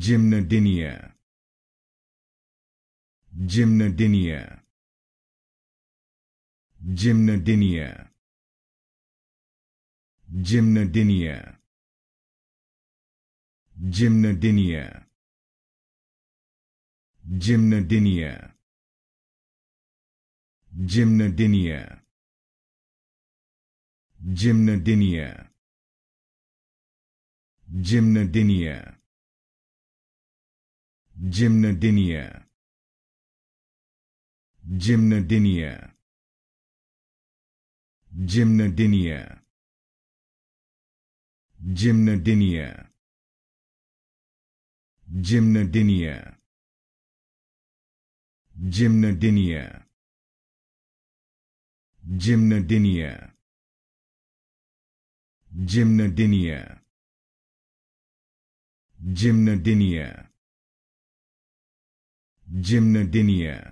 Gymnodinia. Gymnodinia. Gymnodinia. Gymnodinia. Gymnodinia. Gymnodinia. Gymnodinia. Gymnodinia. Gymnodinia. Gymnodinia. Gymnodinia. Gymnodinia. Gymnodinia. Gymnodinia. Gymnodinia. Gymnodinia. Gymnodinia. Gymnodinia. Gymnodenia